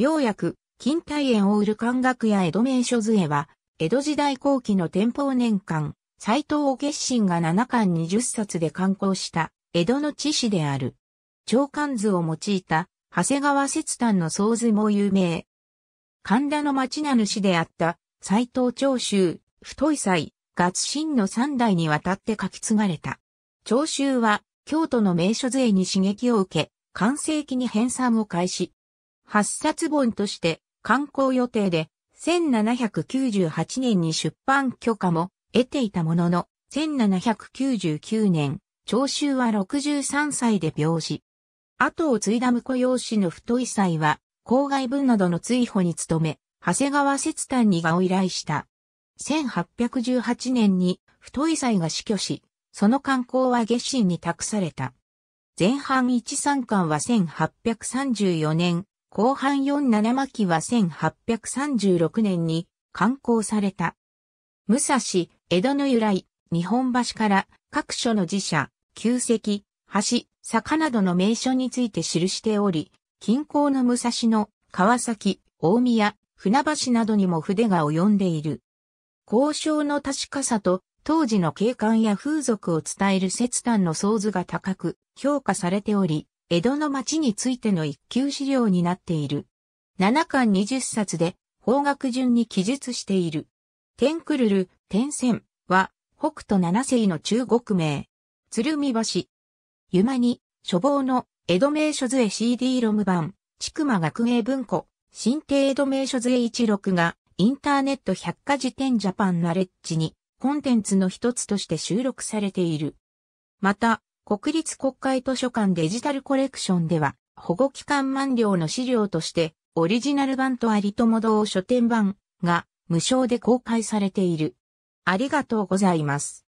妙薬、近代園を売る漢学や江戸名所図絵は、江戸時代後期の天保年間、斎藤お決心が7巻20冊で刊行した、江戸の知史である。長官図を用いた、長谷川摂丹の総図も有名。神田の町名主であった、斎藤長州、太い斎、月心の3代にわたって書き継がれた。長州は、京都の名所図絵に刺激を受け、完成期に編纂を開始。8冊本として刊行予定で、1798年に出版許可も得ていたものの、1799年、長州は63歳で病死。後を継いだ婿養子の太い祭は、公害文などの追捕に努め、長谷川節丹にがを依頼した。1818年に太い祭が死去し、その刊行は下心に託された。前半一三巻は1834年、後半47巻は1836年に刊行された。武蔵、江戸の由来、日本橋から各所の寺社、旧跡、橋、坂などの名所について記しており、近郊の武蔵の川崎、大宮、船橋などにも筆が及んでいる。交渉の確かさと当時の景観や風俗を伝える切断の想図が高く評価されており、江戸の町についての一級資料になっている。七巻二十冊で、方角順に記述している。天くるる、天仙は、北斗七世の中国名。鶴見橋。ゆまに、書房の、江戸名所図へ CD ロム版、ちく学芸文庫、新帝江戸名所図へ。一録が、インターネット百科事典ジャパンナレッジに、コンテンツの一つとして収録されている。また、国立国会図書館デジタルコレクションでは、保護期間満了の資料として、オリジナル版とあと友堂書店版が無償で公開されている。ありがとうございます。